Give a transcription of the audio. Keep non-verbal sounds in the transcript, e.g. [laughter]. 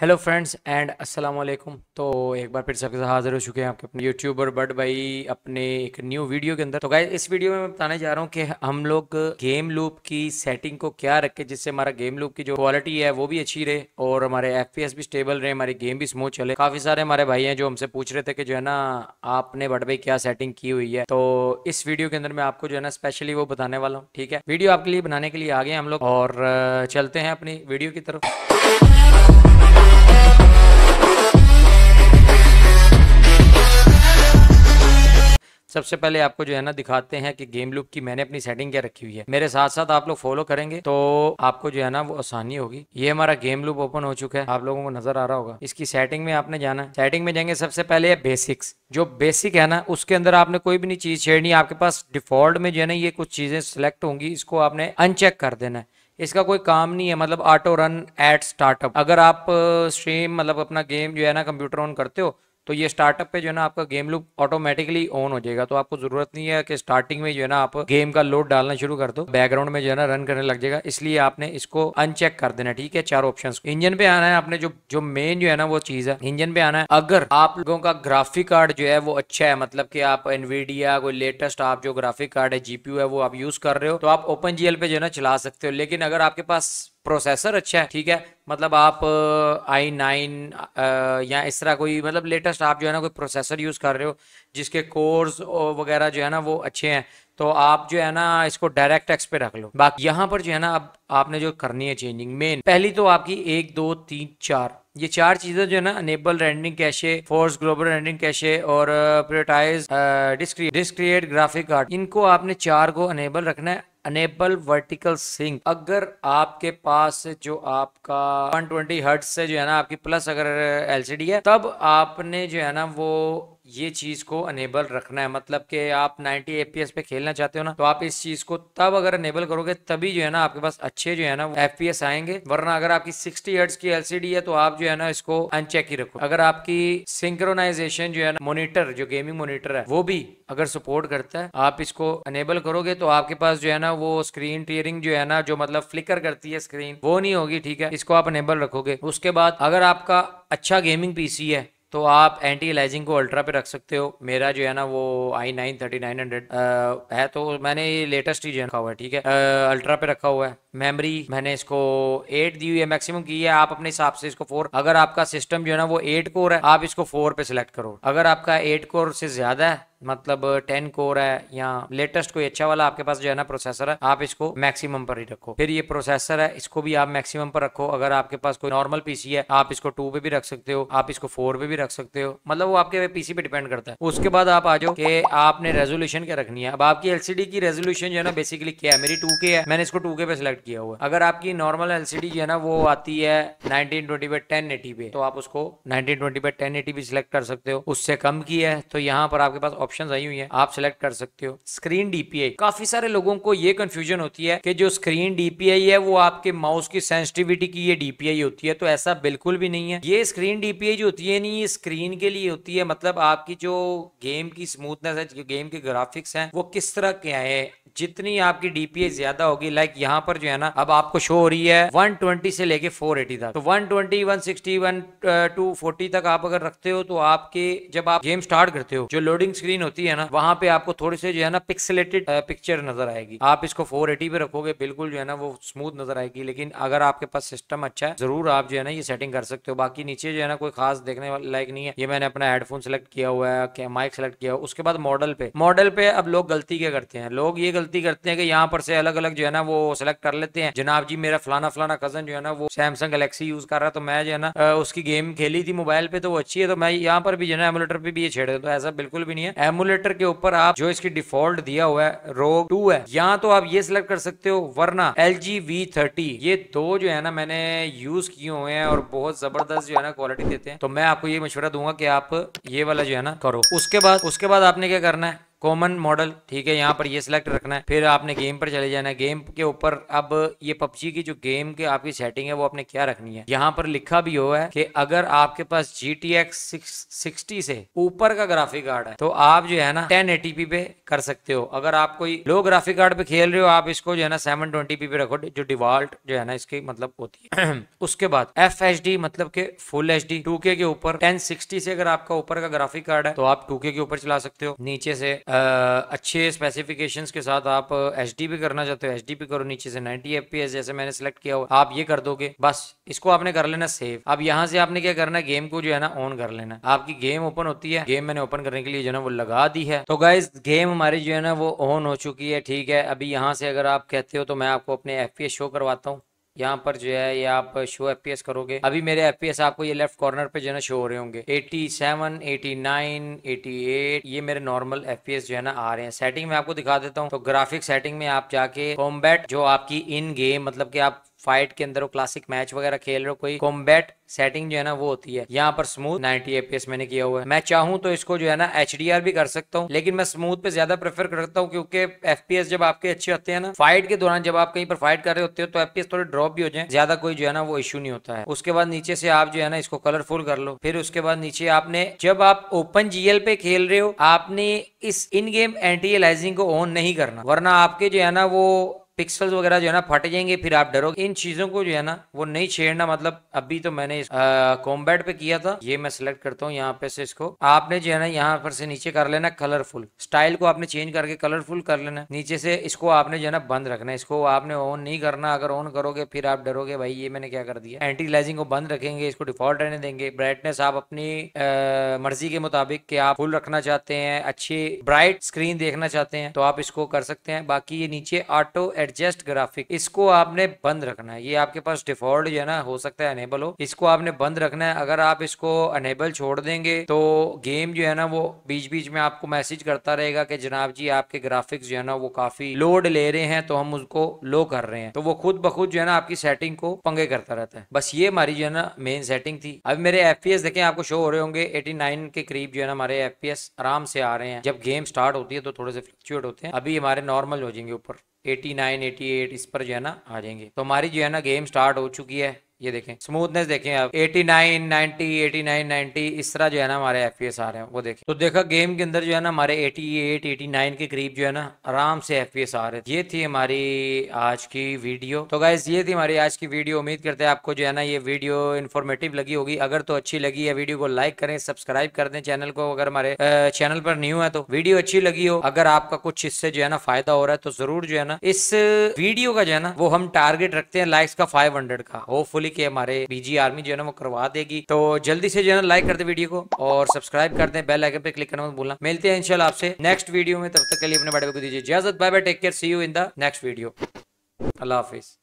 hello friends and अस्सलाम वालेकुम तो एक बार फिर सबके साथ हाजिर हो चुके हैं आपके अपने यूट्यूबर बट भाई अपने एक न्यू वीडियो के अंदर तो गाय इस वीडियो में मैं बताने जा रहा हूँ कि हम लोग गेम लूप की सेटिंग को क्या रखें जिससे हमारा गेम लूप की जो क्वालिटी है वो भी अच्छी रहे और हमारे एफ भी स्टेबल रहे हमारी गेम भी स्मूथ चले काफ़ी सारे हमारे भाई हैं जो हमसे पूछ रहे थे कि जो है ना आपने बट भाई क्या सेटिंग की हुई है तो इस वीडियो के अंदर मैं आपको जो है ना स्पेशली वो बताने वाला हूँ ठीक है वीडियो आपके लिए बनाने के लिए आ गए हम लोग और चलते हैं अपनी वीडियो की तरफ सबसे पहले आपको जो है ना दिखाते हैं कि गेम लुक की मैंने अपनी सेटिंग क्या रखी हुई है मेरे साथ साथ आप लोग फॉलो करेंगे तो आपको जो है ना वो आसानी होगी ये हमारा गेम लुक ओपन हो चुका है आप लोगों को नजर आ रहा होगा इसकी सेटिंग में आपने जाना है सेटिंग में जाएंगे सबसे पहले बेसिक्स जो बेसिक है ना उसके अंदर आपने कोई भी नहीं चीज छेड़नी आपके पास डिफॉल्ट में जो है ना ये कुछ चीजें सिलेक्ट होंगी इसको आपने अनचेक कर देना है इसका कोई काम नहीं है मतलब ऑटो रन एट स्टार्टअप अगर आप स्ट्रीम मतलब अपना गेम जो है ना कंप्यूटर ऑन करते हो तो ये स्टार्टअप पे जो है ना आपका गेम लूप ऑटोमेटिकली ऑन हो जाएगा तो आपको जरूरत नहीं है कि स्टार्टिंग में जो है ना आप गेम का लोड डालना शुरू कर दो बैकग्राउंड में जो है ना रन करने लग जाएगा इसलिए आपने इसको अनचेक कर देना ठीक है चार ऑप्शन इंजन पे आना है आपने जो जो मेन जो है ना वो चीज है इंजन पे आना है अगर आप लोगों का ग्राफिक कार्ड जो है वो अच्छा है मतलब की आप एनवीडिया कोई लेटेस्ट आप जो ग्राफिक कार्ड है जीपीयू है वो आप यूज कर रहे हो तो आप ओपन जीएल पे जो है ना चला सकते हो लेकिन अगर आपके पास प्रोसेसर अच्छा है ठीक है मतलब आप आई नाइन या इस तरह कोई मतलब लेटेस्ट आप जो है ना कोई प्रोसेसर यूज़ कर रहे हो जिसके कोर्स वगैरह जो है ना वो अच्छे हैं तो आप जो है ना इसको डायरेक्ट एक्स पे रख लो बाकी यहाँ पर जो है ना अब आपने जो करनी है चेंजिंग मेन पहली तो आपकी एक दो तीन चार ये चार चीज़ें जो है ना enable rendering cache force global rendering cache और प्रियोटाइज डिस्क्रिएट ग्राफिक कार्ड इनको आपने चार को अनेबल रखना है अनेबल वर्टिकल सिंक अगर आपके पास जो आपका 120 हर्ट से जो है ना आपकी प्लस अगर एलसीडी है तब आपने जो है ना वो ये चीज़ को अनेबल रखना है मतलब कि आप 90 एफपीएस पे खेलना चाहते हो ना तो आप इस चीज़ को तब अगर अनेबल करोगे तभी जो है ना आपके पास अच्छे जो है ना एफ आएंगे वरना अगर आपकी 60 हर्ट्स की एलसीडी है तो आप जो है ना इसको अनचेक ही रखो अगर आपकी सिंक्रोनाइजेशन जो है ना मोनिटर जो गेमिंग मोनिटर है वो भी अगर सपोर्ट करता है आप इसको अनेबल करोगे तो आपके पास जो है ना वो स्क्रीन टीयरिंग जो है ना जो मतलब फ्लिकर करती है स्क्रीन वो नहीं होगी ठीक है इसको आप अनेबल रखोगे उसके बाद अगर आपका अच्छा गेमिंग पीसी है तो आप एंटी एलाइजिंग को अल्ट्रा पे रख सकते हो मेरा जो है ना वो I nine thirty nine hundred है तो मैंने ये लेटेस्ट ही जो रखा हुआ है ठीक है आ, अल्ट्रा पे रखा हुआ है मेमोरी मैंने इसको एट दी हुई है मैक्सिमम की है आप अपने हिसाब से इसको फोर अगर आपका सिस्टम जो है ना वो एट कोर है आप इसको फोर पे सिलेक्ट करो अगर आपका एट कोर से ज्यादा है मतलब टेन कोर है या लेटेस्ट कोई अच्छा वाला आपके पास जो है ना प्रोसेसर है आप इसको मैक्सिमम पर ही रखो फिर ये प्रोसेसर है इसको भी आप मैक्सिमम पर रखो अगर आपके पास कोई नॉर्मल पीसी है आप इसको टू पे भी रख सकते हो आप इसको फोर पे भी रख सकते हो मतलब वो आपके पीसी पे डिपेंड करता है उसके बाद आप आ जाओ कि आपने रेजोल्यूशन क्या रखनी है अब आपकी एलसीडी की रेजोल्यूशन जो है ना बेसिकली क्या है मेरी टू के है मैंने इसको टू के पे सिलेक्ट किया हुआ अगर आपकी नॉर्मल एलसीडी जो है ना वो आती है नाइनटीन ट्वेंटी पे टेन एटी पे तो आप उसको nineteen twenty by ten eighty select कर सकते हो उससे कम की है तो यहाँ पर आपके पास ऑप्शन आई हुई है आप सिलेक्ट कर सकते हो स्क्रीन डीपीआई काफी सारे लोगों को ये कंफ्यूजन होती है कि जो स्क्रीन डीपीआई है वो आपके माउस की सेंसिटिविटी की ये डीपीआई होती है तो ऐसा बिल्कुल भी नहीं है ये स्क्रीन डीपीआई जो होती है नहीं ये स्क्रीन के लिए होती है मतलब आपकी जो गेम की स्मूथनेस है जो गेम के ग्राफिक्स है वो किस तरह के हैं जितनी आपकी डीपीए ज्यादा होगी लाइक यहाँ पर जो है ना अब आपको शो हो रही है 120 से लेके 480 तक तो 120 160 टू 240 तक आप अगर रखते हो तो आपके जब आप गेम स्टार्ट करते हो जो लोडिंग स्क्रीन होती है ना वहां पे आपको थोड़ी से जो है ना पिक्सलेटेड पिक्चर uh, नजर आएगी आप इसको 480 पे रखोगे बिल्कुल जो है ना वो स्मूथ नजर आएगी लेकिन अगर आपके पास सिस्टम अच्छा है जरूर आप जो है ना ये सेटिंग कर सकते हो बाकी नीचे जो है ना कोई खास देखने लायक नहीं है ये मैंने अपना हेडफोन सेलेक्ट किया हुआ है माइक सेलेक्ट किया हुआ उसके बाद मॉडल पे मॉडल पे अब लोग गलती क्या करते हैं लोग ये गलती गलती करते हैं कि यहाँ पर से अलग अलग जो है ना वो सेलेक्ट कर लेते हैं जनाब जी मेरा फलाना फलाना कजन जो है ना वो सैमसंग गलेक्सी यूज कर रहा है तो मैं जो है ना उसकी गेम खेली थी मोबाइल पे तो वो अच्छी है तो मैं यहाँ पर भी जो है ना एमुलेटर पे भी ये छेड़ तो ऐसा बिल्कुल भी नहीं है एमुलेटर के ऊपर आप जो इसकी डिफॉल्ट दिया हुआ है रोग टू है यहाँ तो आप ये सिलेक्ट कर सकते हो वरना एल जी ये दो जो है ना मैंने यूज किए हुए हैं और बहुत जबरदस्त जो है ना क्वालिटी देते हैं तो मैं आपको ये मशवरा दूंगा कि आप ये वाला जो है ना करो उसके बाद उसके बाद आपने क्या करना है कॉमन मॉडल ठीक है यहाँ पर ये सिलेक्ट रखना है फिर आपने गेम पर चले जाना है गेम के ऊपर अब ये पबजी की जो गेम के आपकी सेटिंग है वो आपने क्या रखनी है यहाँ पर लिखा भी हुआ है कि अगर आपके पास जी टी एक्स सिक्सटी से ऊपर का ग्राफिक कार्ड है तो आप जो है ना टेन एटी पी पे कर सकते हो अगर आप कोई लो ग्राफिक कार्ड पे खेल रहे हो आप इसको जो है ना सेवन ट्वेंटी पी पे रखो जो डिवाल्ट जो है ना इसकी मतलब होती है [clears throat] उसके बाद एफ एच डी मतलब के फुल एच डी टू के ऊपर टेन सिक्सटी से अगर आपका ऊपर का ग्राफिक कार्ड है तो आप टू के ऊपर चला सकते हो नीचे से अच्छे स्पेसिफिकेशंस के साथ आप एच भी करना चाहते हो एच भी करो नीचे से 90 एफ जैसे मैंने सेलेक्ट किया हो आप ये कर दोगे बस इसको आपने कर लेना सेव अब यहाँ से आपने क्या करना गेम को जो है ना ऑन कर लेना आपकी गेम ओपन होती है गेम मैंने ओपन करने के लिए जो है ना वो लगा दी है तो गाइज गेम हमारी जो है ना वो ऑन हो चुकी है ठीक है अभी यहाँ से अगर आप कहते हो तो मैं आपको अपने एफ शो करवाता हूँ यहाँ पर जो है ये आप शो एफ करोगे अभी मेरे एफ आपको ये लेफ्ट कॉर्नर पे जो है ना शो हो रहे होंगे 87, 89, 88 ये मेरे नॉर्मल एफ जो है ना आ रहे हैं सेटिंग में आपको दिखा देता हूँ तो ग्राफिक सेटिंग में आप जाके कॉम्बैट जो आपकी इन गेम मतलब की आप फाइट के अंदर हो क्लासिक मैच वगैरह खेल रहे हो कोई कॉम्बैट सेटिंग जो है ना वो होती है यहाँ पर स्मूथ 90 एपीएस मैंने किया हुआ है मैं चाहूँ तो इसको जो है ना एच भी कर सकता हूँ लेकिन मैं स्मूथ पे ज्यादा प्रेफर करता हूँ क्योंकि एफ जब आपके अच्छे होते हैं ना फाइट के दौरान जब आप कहीं पर फाइट कर रहे होते हो तो एफ थोड़े ड्रॉप भी हो जाए ज्यादा कोई जो है ना वो इशू नहीं होता है उसके बाद नीचे से आप जो है ना इसको कलरफुल कर लो फिर उसके बाद नीचे आपने जब आप ओपन जीएल पे खेल रहे हो आपने इस इन गेम एंटीलाइजिंग को ऑन नहीं करना वरना आपके जो है ना वो पिक्सल्स वगैरह जो है ना फट जाएंगे फिर आप डरोगे इन चीजों को जो है ना वो नहीं छेड़ना मतलब अभी तो मैंने कॉम्बैट पे किया था ये मैं सिलेक्ट करता हूँ यहाँ पे से इसको आपने जो है ना यहाँ पर से नीचे कर लेना कलरफुल स्टाइल को आपने चेंज करके कलरफुल कर लेना नीचे से इसको आपने जो है ना बंद रखना इसको आपने ऑन नहीं करना अगर ऑन करोगे फिर आप डरोगे भाई ये मैंने क्या कर दिया एंटीलाइजिंग को बंद रखेंगे इसको डिफॉल्ट रहने देंगे ब्राइटनेस आप अपनी मर्जी के मुताबिक के आप फुल रखना चाहते हैं अच्छी ब्राइट स्क्रीन देखना चाहते हैं तो आप इसको कर सकते हैं बाकी ये नीचे ऑटो एड एडजस्ट ग्राफिक इसको आपने बंद रखना है ये आपके पास डिफॉल्ट है ना हो सकता है अनेबल हो इसको आपने बंद रखना है अगर आप इसको अनेबल छोड़ देंगे तो गेम जो है ना वो बीच बीच में आपको मैसेज करता रहेगा कि जनाब जी आपके ग्राफिक्स जो है ना वो काफी लोड ले रहे हैं तो हम उसको लो कर रहे हैं तो वो खुद बखुद जो है ना आपकी सेटिंग को पंगे करता रहता है बस ये हमारी जो है ना मेन सेटिंग थी अब मेरे एफ देखें आपको शो हो रहे होंगे एटी के करीब जो है ना हमारे एफ आराम से आ रहे हैं जब गेम स्टार्ट होती है तो थोड़े से फ्लक्चुएट होते हैं अभी हमारे नॉर्मल हो जाएंगे ऊपर 89, 88 इस पर जो है ना आ जाएंगे तो हमारी जो है ना गेम स्टार्ट हो चुकी है ये देखें स्मूथनेस देखें आप 89 90 89 90 इस तरह जो है ना हमारे एफ आ रहे हैं वो देखें तो देखा गेम के अंदर जो है ना हमारे 88 89 के करीब जो है ना आराम से एफ आ रहे थे ये थी हमारी आज की वीडियो तो गाइज ये थी हमारी आज की वीडियो उम्मीद करते हैं आपको जो है ना ये वीडियो इन्फॉर्मेटिव लगी होगी अगर तो अच्छी लगी है वीडियो को लाइक करें सब्सक्राइब कर दें चैनल को अगर हमारे चैनल पर न्यू है तो वीडियो अच्छी लगी हो अगर आपका कुछ इससे जो है ना फायदा हो रहा है तो जरूर जो है ना इस वीडियो का जो है ना वो हम टारगेट रखते हैं लाइक्स का फाइव का होपफुली बोली कि हमारे बीजी आर्मी जो है ना वो करवा देगी तो जल्दी से जो है ना लाइक कर दे वीडियो को और सब्सक्राइब कर दे बेल आइकन पे क्लिक करना मत भूलना मिलते हैं इंशाल्लाह आपसे नेक्स्ट वीडियो में तब तक के लिए अपने बड़े को दीजिए इजाजत bye bye take care see you in the next video अल्लाह हाफिज़